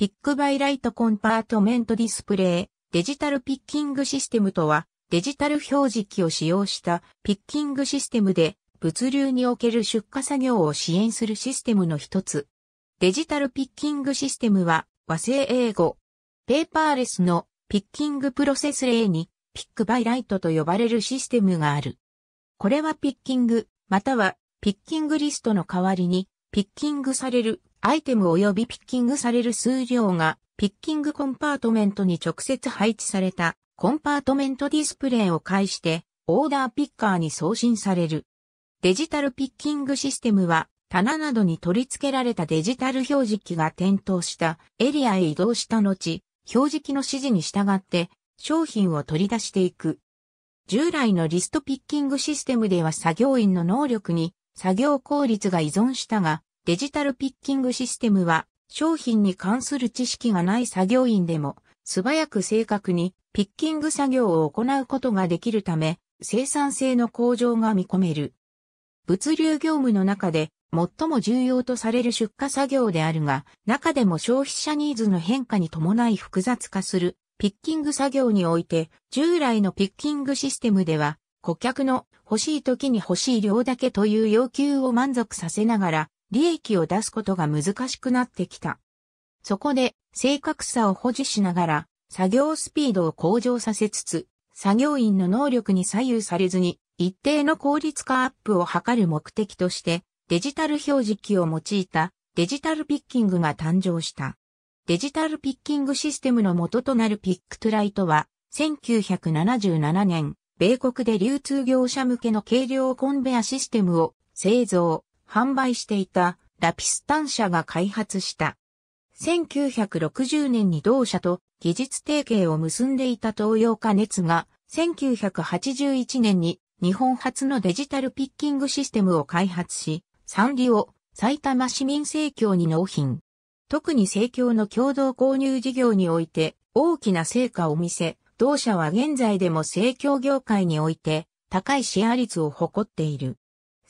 ピックバイライトコンパートメントディスプレイ、デジタルピッキングシステムとは、デジタル表示器を使用したピッキングシステムで、物流における出荷作業を支援するシステムの一つ。デジタルピッキングシステムは、和製英語。ペーパーレスのピッキングプロセス例に、ピックバイライトと呼ばれるシステムがある。これはピッキング、またはピッキングリストの代わりに、ピッキングされるアイテム及びピッキングされる数量が、ピッキングコンパートメントに直接配置された、コンパートメントディスプレイを介して、オーダーピッカーに送信される。デジタルピッキングシステムは、棚などに取り付けられたデジタル表示器が点灯したエリアへ移動した後、表示器の指示に従って商品を取り出していく。従来のリストピッキングシステムでは作業員の能力に作業効率が依存したが、デジタルピッキングシステムは、商品に関する知識がない作業員でも、素早く正確にピッキング作業を行うことができるため、生産性の向上が見込める。物流業務の中で最も重要とされる出荷作業であるが、中でも消費者ニーズの変化に伴い複雑化するピッキング作業において、従来のピッキングシステムでは、顧客の欲しい時に欲しい量だけという要求を満足させながら、利益を出すことが難しくなってきた。そこで、正確さを保持しながら、作業スピードを向上させつつ、作業員の能力に左右されずに、一定の効率化アップを図る目的として、デジタル表示器を用いたデジタルピッキングが誕生した。デジタルピッキングシステムの元となるピックトライトは、1977年、米国で流通業者向けの軽量コンベアシステムを製造、販売していたラピスタン社が開発した。1960年に同社と技術提携を結んでいた東洋化熱が1981年に日本初のデジタルピッキングシステムを開発し、サンリオ、埼玉市民生協に納品。特に生協の共同購入事業において大きな成果を見せ、同社は現在でも生協業界において高いシェア率を誇っている。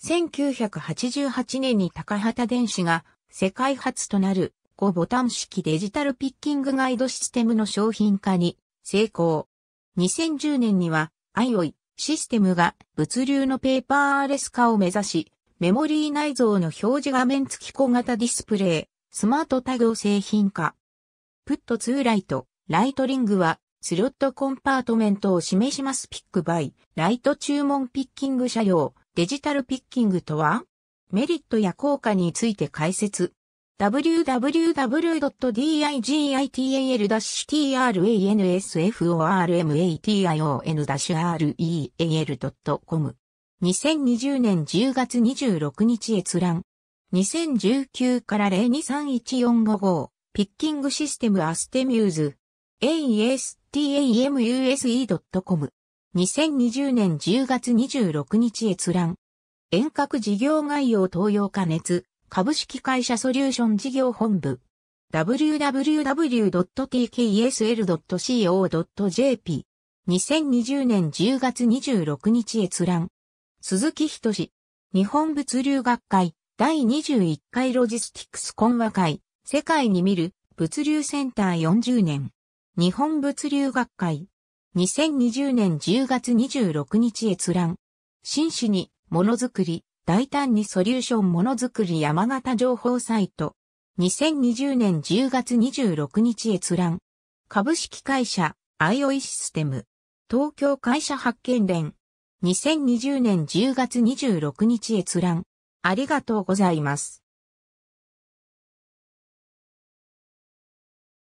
1988年に高畑電子が世界初となる5ボタン式デジタルピッキングガイドシステムの商品化に成功。2010年には IOI システムが物流のペーパーレス化を目指し、メモリー内蔵の表示画面付き小型ディスプレイ、スマートタグを製品化。プットツーライト、ライトリングはスロットコンパートメントを示しますピックバイ、ライト注文ピッキング車両、デジタルピッキングとはメリットや効果について解説。w w w d i g i t a l t r a n s f o r m a t i o n c o m 2020年10月26日閲覧。2019から0231455ピッキングシステムアステミューズ astamuse.com 2020年10月26日閲覧。遠隔事業概要東洋加熱、株式会社ソリューション事業本部。w w w t k s l c o j p 2020年10月26日閲覧。鈴木し日本物流学会第21回ロジスティックス懇話会世界に見る物流センター40年日本物流学会2020年10月26日閲覧。真摯に、ものづくり、大胆にソリューションものづくり山形情報サイト。2020年10月26日閲覧。株式会社、アイオイシステム。東京会社発見連。2020年10月26日閲覧。ありがとうございます。